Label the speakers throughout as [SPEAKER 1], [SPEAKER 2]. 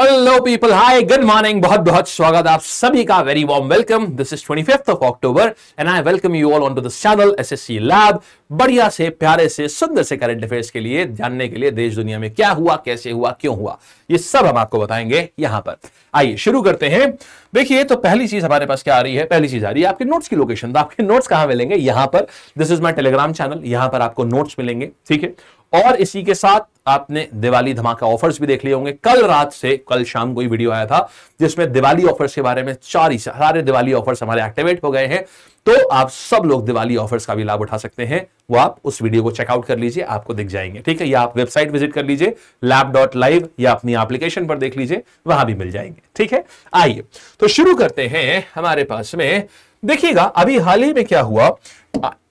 [SPEAKER 1] Hello people hi good morning बहुत बहुत स्वागत आप सभी का very warm welcome this is fifth of October and I welcome you all on to this channel SSC lab बढ़िया से प्यारे से सुंदर से करंट अफेयर्स के लिए जानने के लिए देश दुनिया में क्या हुआ कैसे हुआ क्यों हुआ ये सब हम आपको बताएंगे यहां पर आइए शुरू करते हैं देखिए तो पहली चीज हमारे पास क्या आ रही है पहली चीज आ रही है आपके नोट्स की लोकेशन तो आपके नोट्स कहां मिलेंगे यहां पर this is my Telegram channel यहां पर आपको नोट्स मिलेंगे ठीक है और इसी के साथ आपने दिवाली धमाका ऑफर्स भी देख लिए होंगे कल रात से कल शाम को वीडियो आया था जिसमें दिवाली ऑफर्स के बारे में चार ही सारे दिवाली ऑफर्स हमारे एक्टिवेट हो गए हैं तो आप सब लोग दिवाली ऑफर्स का भी लाभ उठा सकते हैं वो आप उस वीडियो को चेकआउट कर लीजिए आपको दिख जाएंगे ठीक है या आप वेबसाइट विजिट कर लीजिए लैब डॉट लाइव या अपनी एप्लीकेशन पर देख लीजिए वहां भी मिल जाएंगे ठीक है आइए तो शुरू करते हैं हमारे पास में देखिएगा अभी हाल ही में क्या हुआ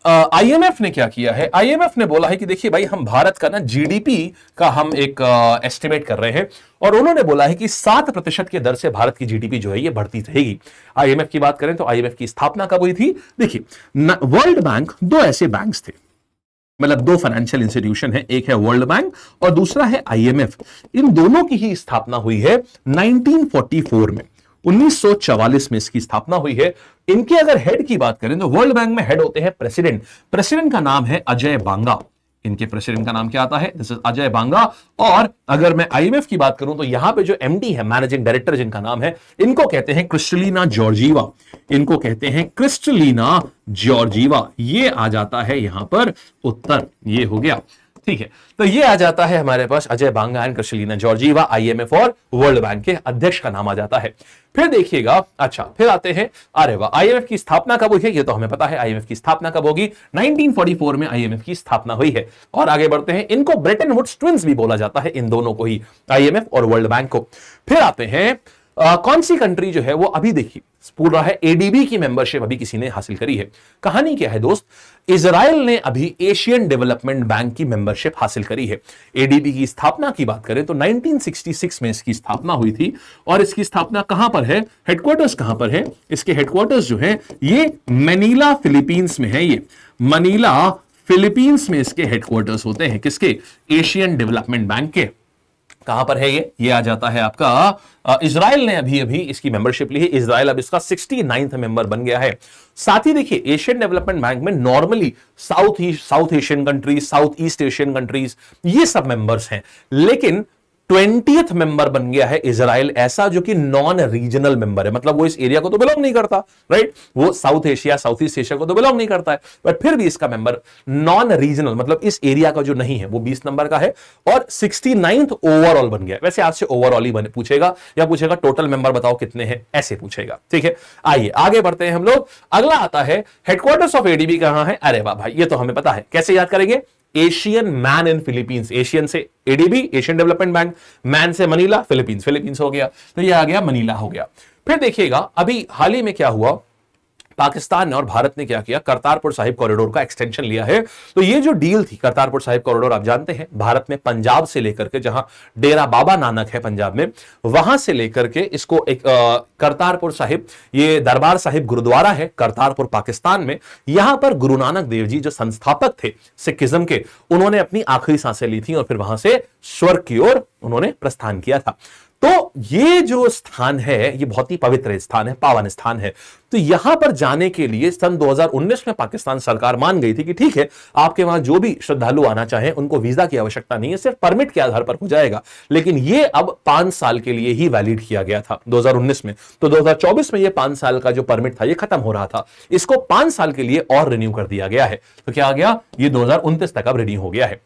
[SPEAKER 1] आईएमएफ ने क्या किया है आईएमएफ ने बोला है कि देखिए भाई हम भारत का ना जीडीपी का हम एक एस्टिमेट कर रहे हैं और उन्होंने बोला है कि सात प्रतिशत के दर से भारत की जीडीपी जो है ये बढ़ती रहेगी आईएमएफ की बात करें तो आईएमएफ की स्थापना कब हुई थी देखिए वर्ल्ड बैंक दो ऐसे बैंक थे मतलब दो फाइनेंशियल इंस्टीट्यूशन है एक है वर्ल्ड बैंक और दूसरा है आईएमएफ इन दोनों की ही स्थापना हुई है नाइनटीन में 1944 में इसकी स्थापना हुई है इनके अगर हेड की बात करें तो वर्ल्ड बैंक में हेड होते हैं प्रेसिडेंट प्रेसिडेंट का नाम है अजय बांगा इनके प्रेसिडेंट का नाम क्या आता है दिस इज अजय बांगा और अगर मैं आईएमएफ की बात करूं तो यहां पे जो एमडी है मैनेजिंग डायरेक्टर जिनका नाम है इनको कहते हैं क्रिस्टलीना जॉर्जीवा इनको कहते हैं क्रिस्टलीना जॉर्जीवा ये आ जाता है यहां पर उत्तर ये हो गया ठीक है तो ये आ जाता है हमारे पास Ajay Banga and Kristalina Georgieva IMF और वर्ल्ड बैंक के अध्यक्ष का नाम आ जाता है फिर देखिएगा अच्छा फिर आते हैं अरे वाह आईएमएफ की स्थापना कब हुई है ये तो हमें पता है आईएमएफ की स्थापना कब होगी 1944 में आईएमएफ की स्थापना हुई है और आगे बढ़ते हैं इनको ब्रिटेन वुड्स ट्विंस भी बोला जाता है इन दोनों को ही आईएमएफ और वर्ल्ड बैंक को फिर आते हैं आ, कौन सी कंट्री जो है वो अभी देखिए बोल रहा है एडीबी की मेंबरशिप अभी किसी ने हासिल करी है कहानी क्या है दोस्त इसराइल ने अभी एशियन डेवलपमेंट बैंक की मेंबरशिप हासिल करी है एडीबी की स्थापना की बात करें तो 1966 में इसकी स्थापना हुई थी और इसकी स्थापना कहां पर है हेडक्वार्टर्स कहां पर है इसके हेडक्वार्टर्स जो है ये मनीला फिलीपींस में है ये मनीला फिलीपींस में इसके हेडक्वार्टर्स होते हैं किसके एशियन डेवलपमेंट बैंक के कहां पर है ये ये आ जाता है आपका इसराइल ने अभी अभी इसकी मेंबरशिप ली है इसराइल अब इसका सिक्सटी नाइन्थ मेंबर बन गया है साथ ही देखिए एशियन डेवलपमेंट बैंक में normally south south Asian countries south east Asian countries ये सब मेंबर्स हैं लेकिन ट्वेंटियथ मेंबर बन गया है इसराइल ऐसा जो कि नॉन रीजनल मेंबर है मतलब वो इस एरिया को तो बिलोंग नहीं करता राइट वो South Asia South East Asia को तो बिलोंग नहीं करता है बट फिर भी इसका मेंबर नॉन रीजनल मतलब इस एरिया का जो नहीं है वो बीस नंबर का है और सिक्सटी ओवरऑल बन गया वैसे आज से ओवरऑल ही बने पूछेगा या पूछेगा टोटल मेंबर बताओ कितने हैं ऐसे पूछेगा ठीक है आइए आगे बढ़ते हैं हम लोग अगला आता है हेडक्वार्टर्स ऑफ एडीबी कहां है अरे वाह भाई ये तो हमें पता है कैसे याद करेंगे Asian man in Philippines Asian से ADB Asian development bank man से मनीला फिलीपींस फिलीपींस हो गया तो ये आ गया मनीला हो गया फिर देखिएगा अभी हाल ही में क्या हुआ पाकिस्तान ने और भारत ने क्या किया करतारपुर साहिब कॉरिडोर का एक्सटेंशन लिया है तो ये जो डील थी करतारपुर साहिब कॉरिडोर आप जानते हैं भारत में पंजाब से लेकर के जहां डेरा बाबा नानक है पंजाब में वहां से लेकर के इसको एक करतारपुर साहिब ये दरबार साहिब गुरुद्वारा है करतारपुर पाकिस्तान में यहां पर गुरु नानक देव जी जो संस्थापक थे सिखिज्म के उन्होंने अपनी आखिरी सांसें ली थी और फिर वहां से स्वर्ग की ओर उन्होंने प्रस्थान किया था तो ये जो स्थान है ये बहुत ही पवित्र स्थान है पावन स्थान है तो यहां पर जाने के लिए सन 2019 में पाकिस्तान सरकार मान गई थी कि ठीक है आपके वहां जो भी श्रद्धालु आना चाहे उनको वीजा की आवश्यकता नहीं है सिर्फ परमिट के आधार पर हो जाएगा लेकिन ये अब पांच साल के लिए ही वैलिड किया गया था 2019 में तो 2024 में ये पांच साल का जो परमिट था ये खत्म हो रहा था इसको पांच साल के लिए और रिन्यू कर दिया गया है तो क्या आ गया ये दो तक अब रिन्यू हो गया है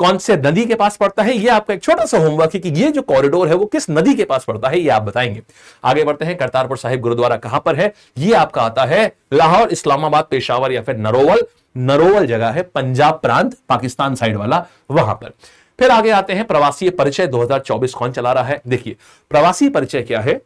[SPEAKER 1] कौन से नदी के पास पड़ता है ये आपका एक छोटा सा होमवर्क है कि ये जो कॉरिडोर है वो किस नदी के पास पड़ता है ये आप बताएंगे आगे बढ़ते हैं करतारपुर साहिब गुरुद्वारा कहां पर है ये आपका आता है लाहौर इस्लामाबाद पेशावर या फिर नरोवल नरोवल जगह है पंजाब प्रांत पाकिस्तान साइड वाला वहां पर फिर आगे आते हैं प्रवासी परिचय 2024 कौन चला रहा है देखिए प्रवासी परिचय क्या है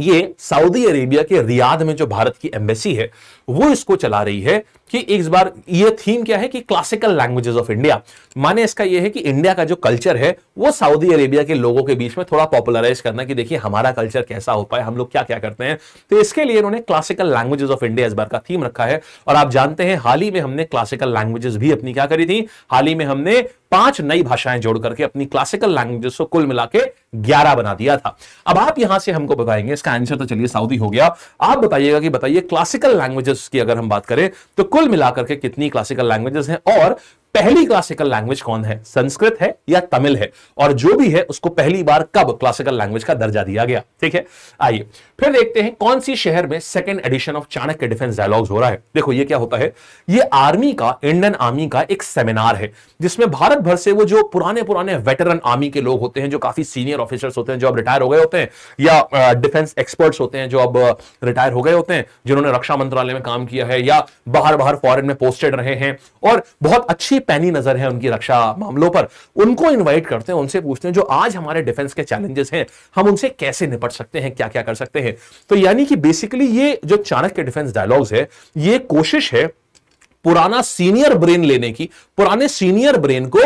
[SPEAKER 1] ये सऊदी अरेबिया के रियाद में जो भारत की एम्बेसी है वो इसको चला रही है कि इस बार ये थीम क्या है कि क्लासिकल लैंग्वेजेस ऑफ इंडिया माने इसका ये है कि इंडिया का जो कल्चर है वो सऊदी अरेबिया के लोगों के बीच में थोड़ा पॉपुलराइज करना कि देखिए हमारा कल्चर कैसा हो पाए हम लोग क्या क्या करते हैं तो इसके लिए इन्होंने क्लासिकल लैंग्वेजेस ऑफ इंडिया इस बार का थीम रखा है और आप जानते हैं हाल ही में हमने क्लासिकल लैंग्वेजेस भी अपनी क्या करी थी हाल ही में हमने पांच नई भाषाएं जोड़ करके अपनी क्लासिकल लैंग्वेजेस को कुल मिला के ग्यारह बना दिया था अब आप यहां से हमको बताएंगे इसका आंसर तो चलिए सऊदी हो गया आप बताइएगा कि बताइए क्लासिकल लैंग्वेजेस लैंग्वेजेस की अगर हम बात करें तो कुल मिलाकर के कितनी क्लासिकल लैंग्वेजेस हैं और पहली क्लासिकल लैंग्वेज कौन है संस्कृत है या तमिल है और जो भी है उसको पहली बार कब क्लासिकल लैंग्वेज का दर्जा दिया गया ठीक है आइए फिर देखते हैं कौन सी शहर में second edition of Chanakya defence dialogues हो रहा है देखो ये क्या होता है ये आर्मी का इंडियन आर्मी का एक सेमिनार है जिसमें भारत भर से वो जो पुराने पुराने वेटरन आर्मी के लोग होते हैं जो काफी सीनियर ऑफिसर्स होते हैं जो अब रिटायर हो गए होते हैं या डिफेंस एक्सपर्ट्स होते हैं जो अब रिटायर हो गए होते हैं जिन्होंने रक्षा मंत्रालय में काम किया है या बाहर बाहर फॉरन में पोस्टेड रहे हैं और बहुत अच्छी पैनी नजर है उनकी रक्षा मामलों पर उनको इन्वाइट करते हैं उनसे पूछते हैं जो आज हमारे डिफेंस के चैलेंजेस हैं हम उनसे कैसे निपट सकते हैं क्या क्या कर सकते हैं तो यानी कि बेसिकली ये जो चाणक्य डिफेंस डायलॉग्स है ये कोशिश है पुराना सीनियर ब्रेन लेने की पुराने सीनियर ब्रेन को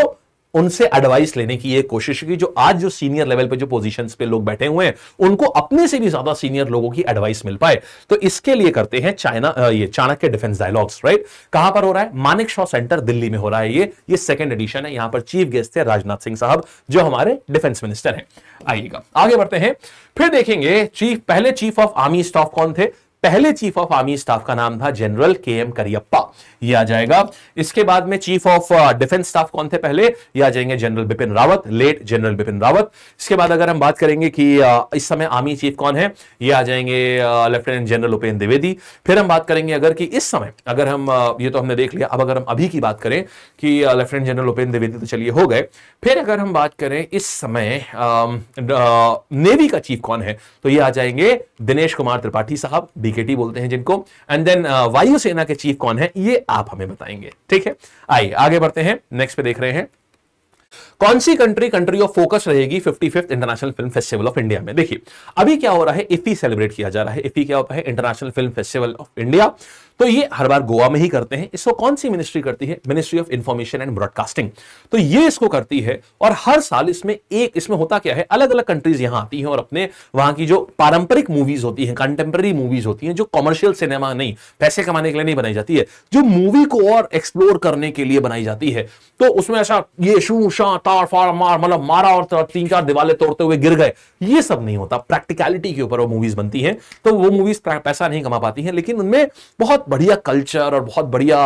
[SPEAKER 1] उनसे एडवाइस लेने की ये कोशिश की जो आज जो सीनियर लेवल पे जो पोजीशंस पे लोग बैठे हुए हैं उनको अपने से भी ज्यादा सीनियर लोगों की एडवाइस मिल पाए तो इसके लिए करते हैं चाइना ये चाणक्य डिफेंस डायलॉग्स राइट कहां पर हो रहा है मानिक शॉ सेंटर दिल्ली में हो रहा है ये ये सेकंड एडिशन है यहां पर चीफ गेस्ट थे राजनाथ सिंह साहब जो हमारे डिफेंस मिनिस्टर हैं आइएगा आगे बढ़ते हैं फिर देखेंगे चीफ पहले चीफ ऑफ आर्मी स्टाफ कौन थे पहले चीफ ऑफ आर्मी स्टाफ का नाम था जनरल के एम करियप्पा यह आ जाएगा इसके बाद में चीफ ऑफ डिफेंस स्टाफ कौन थे पहले यह आ जाएंगे general Bipin Rawat late general Bipin Rawat इसके बाद अगर हम बात करेंगे कि इस समय आर्मी चीफ कौन है यह आ जाएंगे लेफ्टिनेंट जनरल उपेन्द्र द्विवेदी फिर हम बात करेंगे अगर कि इस समय अगर हम ये तो हमने देख लिया अब अगर हम अभी की बात करें कि लेफ्टिनेंट जनरल उपेन्द्र द्विवेदी तो चलिए हो गए फिर अगर हम बात करें इस समय नेवी का चीफ कौन है तो ये आ जाएंगे दिनेश कुमार त्रिपाठी साहब डीकेटी बोलते हैं जिनको एंड देन uh, वायुसेना के चीफ कौन है ये आप हमें बताएंगे ठीक है आइए आगे बढ़ते हैं नेक्स्ट पे देख रहे हैं कौन सी कंट्री कंट्री ऑफ फोकस रहेगी fifty fifth international film festival of India में देखिए अभी क्या हो रहा है इफी सेलिब्रेट किया जा रहा है इफी क्या होता है international film festival of India तो ये हर बार गोवा में ही करते हैं इसको कौन सी मिनिस्ट्री करती है ministry of information and broadcasting तो ये इसको करती है और हर साल इसमें एक इसमें होता क्या है अलग अलग कंट्रीज यहां आती हैं और अपने वहां की जो पारंपरिक मूवीज होती हैं कंटेम्प्रेरी मूवीज होती हैं जो कॉमर्शियल सिनेमा नहीं पैसे कमाने के लिए नहीं बनाई जाती है जो मूवी को और एक्सप्लोर करने के लिए बनाई जाती है तो उसमें ऐसा ये शू शा तार फाड़ मार मतलब मारा और तीन चार दिवाले तोड़ते हुए गिर गए ये सब नहीं होता प्रैक्टिकलिटी के ऊपर वो मूवीज बनती है तो वो मूवीज पैसा नहीं कमा पाती है लेकिन उनमें बहुत बढ़िया कल्चर और बहुत बढ़िया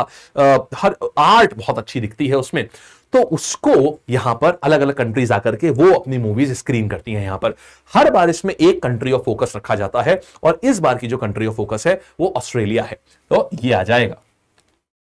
[SPEAKER 1] हर आर्ट बहुत अच्छी दिखती है उसमें तो उसको यहां पर अलग अलग कंट्रीज आकर के वो अपनी मूवीज स्क्रीन करती हैं यहां पर हर बार इसमें एक कंट्री ऑफ फोकस रखा जाता है और इस बार की जो कंट्री ऑफ फोकस है वो ऑस्ट्रेलिया है तो ये आ जाएगा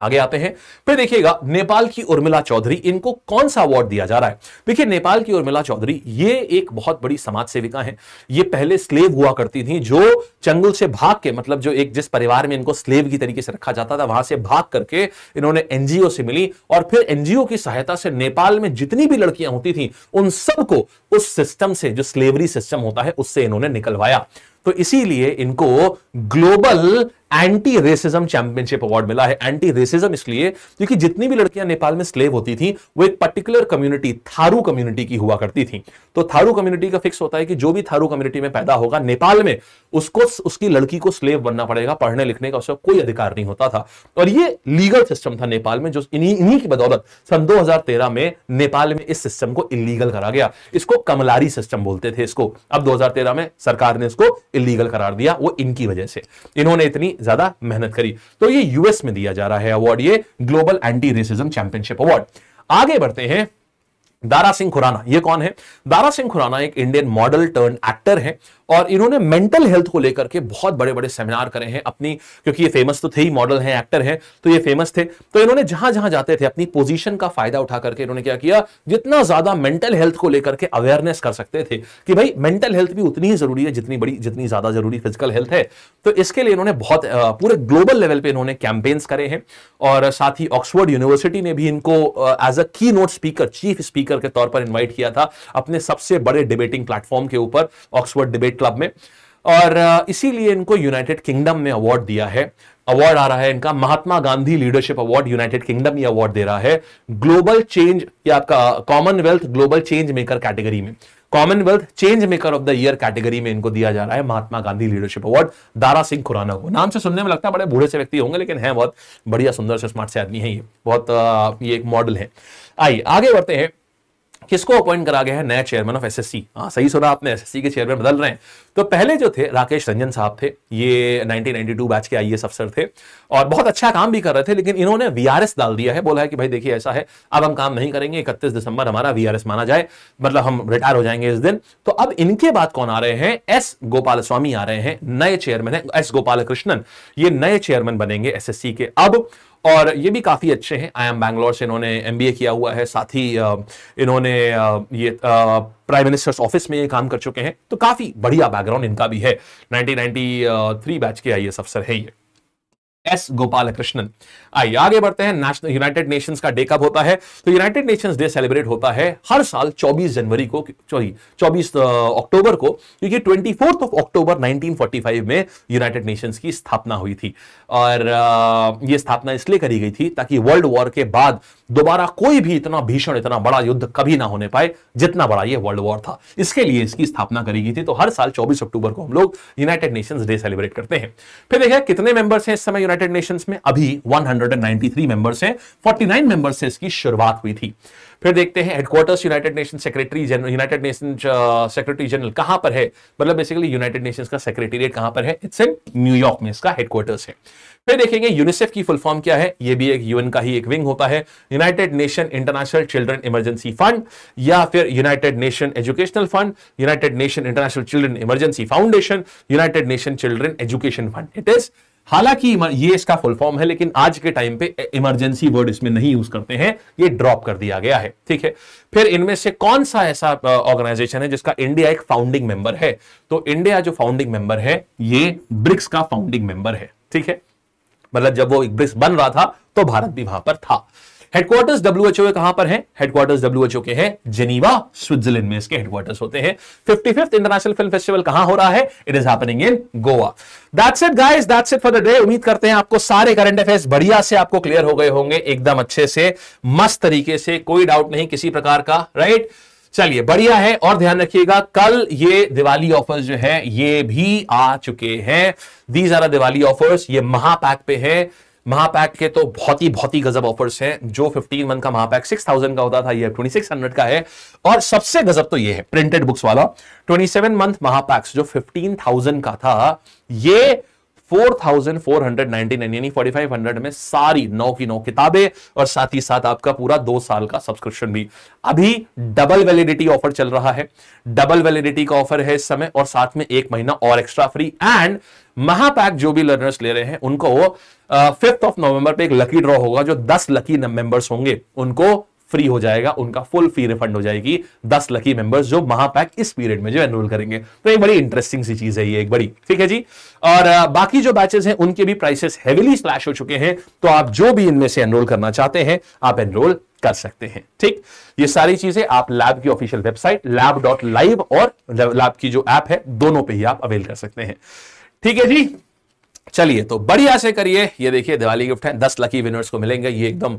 [SPEAKER 1] आगे आते हैं फिर देखिएगा नेपाल की उर्मिला चौधरी इनको कौन सा अवार्ड दिया जा रहा है देखिए नेपाल की उर्मिला चौधरी ये एक बहुत बड़ी समाज सेविका है ये पहले स्लेव हुआ करती थी जो चंगुल से भाग के मतलब जो एक जिस परिवार में इनको स्लेव की तरीके से रखा जाता था वहां से भाग करके इन्होंने एनजीओ से मिली और फिर एनजीओ की सहायता से नेपाल में जितनी भी लड़कियां होती थी उन सबको उस सिस्टम से जो स्लेवरी सिस्टम होता है उससे इन्होंने निकलवाया तो इसीलिए इनको global anti racism championship award मिला है एंटी रेसिज्म इसलिए क्योंकि जितनी भी लड़कियां नेपाल में स्लेव होती थी वो एक पर्टिकुलर कम्युनिटी थारू कम्युनिटी की हुआ करती थी तो थारू कम्युनिटी का फिक्स होता है कि जो भी थारू कम्युनिटी में पैदा होगा नेपाल में उसको उसकी लड़की को स्लेव बनना पड़ेगा पढ़ने लिखने का उसका कोई अधिकार नहीं होता था और ये लीगल सिस्टम था नेपाल में जो इन्हीं इन्हीं की बदौलत सन दो में नेपाल में इस सिस्टम को इलीगल करा गया इसको कमलारी सिस्टम बोलते थे इसको अब दो में सरकार ने इसको इलीगल करार दिया वो इनकी वजह से इन्होंने इतनी ज्यादा मेहनत करी तो ये यूएस में दिया जा रहा है अवार्ड ये global anti racism championship award आगे बढ़ते हैं दारा सिंह खुराना ये कौन है दारा सिंह खुराना एक इंडियन मॉडल टर्न एक्टर हैं और इन्होंने मेंटल हेल्थ को लेकर के बहुत बड़े बड़े सेमिनार करे हैं अपनी क्योंकि ये फेमस तो थे ही मॉडल हैं एक्टर हैं तो ये फेमस थे तो इन्होंने जहां जहां जाते थे अपनी पोजीशन का फायदा उठा करके इन्होंने क्या किया जितना ज्यादा मेंटल हेल्थ को लेकर के अवेयरनेस कर सकते थे कि भाई मेंटल हेल्थ भी उतनी ही जरूरी है जितनी बड़ी जितनी ज्यादा जरूरी फिजिकल हेल्थ है तो इसके लिए इन्होंने बहुत पूरे ग्लोबल लेवल पर इन्होंने कैंपेन्स करे हैं और साथ ही ऑक्सफोर्ड यूनिवर्सिटी ने भी इनको as a keynote speaker chief speaker speaker के तौर पर इन्वाइट किया था अपने सबसे बड़े डिबेटिंग प्लेटफॉर्म के ऊपर ऑक्सफोर्ड डिबेट क्लब में और इसीलिए इनको यूनाइटेड किंगडम में अवार्ड दिया है अवार्ड आ रहा है इनका Mahatma Gandhi leadership award United Kingdom ये अवार्ड दे रहा है ग्लोबल चेंज या आपका Commonwealth global change maker category में Commonwealth change maker of the year category में इनको दिया जा रहा है महात्मा गांधी लीडरशिप अवार्ड दारा सिंह खुराना को नाम से सुनने में लगता है बड़े बूढ़े से व्यक्ति होंगे लेकिन है बहुत बढ़िया सुंदर से स्मार्ट से आदमी है ये बहुत ये एक मॉडल है आइए आगे बढ़ते हैं किसको अपॉइंट करा गया है नया चेयरमैन ऑफ एसएससी एस सही सुना आपने एसएससी के चेयरमैन बदल रहे हैं तो पहले जो थे राकेश रंजन साहब थे ये 1992 बैच के आईएएस अफसर e थे और बहुत अच्छा काम भी कर रहे थे लेकिन इन्होंने वीआरएस डाल दिया है बोला है कि भाई देखिए ऐसा है अब हम काम नहीं करेंगे इकतीस दिसंबर हमारा वी माना जाए मतलब हम रिटायर हो जाएंगे इस दिन तो अब इनके बाद कौन आ रहे हैं एस गोपाल स्वामी आ रहे हैं नए चेयरमैन है एस गोपाल कृष्णन ये नए चेयरमैन बनेंगे एस के अब और ये भी काफ़ी अच्छे हैं आई एम बैंगलोर से इन्होंने एम किया हुआ है साथ ही इन्होंने ये प्राइम मिनिस्टर्स ऑफिस में ये काम कर चुके हैं तो काफ़ी बढ़िया बैकग्राउंड इनका भी है 1993 बैच के आई अफसर है ये एस गोपालकृष्णन आइए आगे बढ़ते हैं नेशनल यूनाइटेड नेशंस का डे कब होता है तो यूनाइटेड नेशंस डे सेलिब्रेट होता है हर साल 24 जनवरी को सॉरी 24 अक्टूबर को क्योंकि ट्वेंटी ऑफ अक्टूबर 1945 में यूनाइटेड नेशंस की स्थापना हुई थी और यह स्थापना इसलिए करी गई थी ताकि वर्ल्ड वॉर के बाद दोबारा कोई भी इतना भीषण इतना बड़ा युद्ध कभी ना होने पाए जितना बड़ा यह वर्ल्ड वॉर था इसके लिए इसकी स्थापना करी गई थी तो हर साल चौबीस अक्टूबर को हम लोग यूनाइटेड नेशन डे सेलिब्रेट करते हैं फिर देखिए कितने मेंबर्स हैं इस समय यूनाइटेड नेशंस में अभी 193 मेंबर्स हैं 49 मेंबर्स से इसकी शुरुआत हुई थी फिर देखते हैं headquarters United Nation secretary general United Nation secretary general कहां पर है मतलब बेसिकली यूनाइटेड नेशंस का सेक्रेटेरिएट कहां पर है इट्स इन न्यूयॉर्क में इसका हेडक्वार्टर्स है फिर देखेंगे यूनिसेफ की फुल फॉर्म क्या है ये भी एक यूएन का ही एक विंग होता है United Nation international children emergency fund या फिर United Nation educational fund United Nation international children emergency foundation United Nation children education fund it is हालांकि ये इसका फुल फॉर्म है लेकिन आज के टाइम पे इमरजेंसी वर्ड इसमें नहीं यूज करते हैं ये ड्रॉप कर दिया गया है ठीक है फिर इनमें से कौन सा ऐसा ऑर्गेनाइजेशन है जिसका इंडिया एक फाउंडिंग मेंबर है तो इंडिया जो फाउंडिंग मेंबर है ये ब्रिक्स का फाउंडिंग मेंबर है ठीक है मतलब जब वो ब्रिक्स बन रहा था तो भारत भी वहां पर था हेडक्वार्टर्स डब्ल्यूएचओ कहां पर हैं हेडक्वार्टर्स डब्ल्यूएचओ के हैं जेनीवा स्विट्जरलैंड में इसके हेडक्वार्टर्स होते हैं 55th इंटरनेशनल फिल्म फेस्टिवल कहां हो रहा है it is happening in Goa that's it guys that's it for the day उम्मीद करते हैं आपको सारे करंट अफेयर्स बढ़िया से आपको क्लियर हो गए होंगे एकदम अच्छे से मस्त तरीके से कोई डाउट नहीं किसी प्रकार का राइट right? चलिए बढ़िया है और ध्यान रखिएगा कल ये दिवाली ऑफर्स जो है ये भी आ चुके हैं दीज आर दिवाली ऑफर्स ये महापैक पे है महापैक के तो बहुत ही बहुत ही गजब ऑफर्स हैं जो 15 मंथ का महापैक 6000 का होता था ये 2600 का है और सबसे गजब तो ये है प्रिंटेड बुक्स वाला 27 मंथ महापैक्स जो 15000 का था ये 4499 यानी 4500 में सारी नौ की नौ किताबें और साथ ही साथ आपका पूरा दो साल का सब्सक्रिप्शन भी अभी डबल वैलिडिटी ऑफर चल रहा है डबल वैलिडिटी का ऑफर है इस समय और साथ में एक महीना और एक्स्ट्रा फ्री एंड महापैक जो भी लर्नर्स ले रहे हैं उनको फिफ्थ ऑफ नवंबर पे एक लकी ड्रॉ होगा जो दस लकी मेंबर्स होंगे उनको फ्री हो जाएगा उनका फुल फी रिफंड हो जाएगी दस लकी मेंबर्स जो महापैक इस पीरियड में जो एनरोल करेंगे तो एक बड़ी इंटरेस्टिंग सी चीज है ये एक बड़ी ठीक है जी और बाकी जो बैचेस हैं उनके भी प्राइसेस हेविली स्लैश हो चुके हैं तो आप जो भी इनमें से एनरोल करना चाहते हैं आप एनरोल कर सकते हैं ठीक ये सारी चीजें आप लैब की official website lab dot live और लैब की जो ऐप है दोनों पे ही आप अवेल कर सकते हैं ठीक है जी चलिए तो बढ़िया से करिए ये देखिए दिवाली गिफ्ट है दस लकी विनर्स को मिलेंगे ये एकदम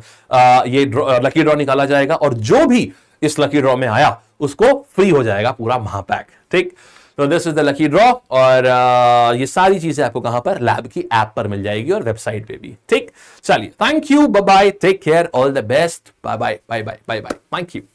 [SPEAKER 1] ये लकी ड्रॉ निकाला जाएगा और जो भी इस लकी ड्रॉ में आया उसको फ्री हो जाएगा पूरा महापैक ठीक तो this is the lucky draw और आ, ये सारी चीजें आपको कहां पर लैब की ऐप पर मिल जाएगी और वेबसाइट पे भी ठीक चलिए thank you bye bye take care all the best bye bye bye bye bye bye thank you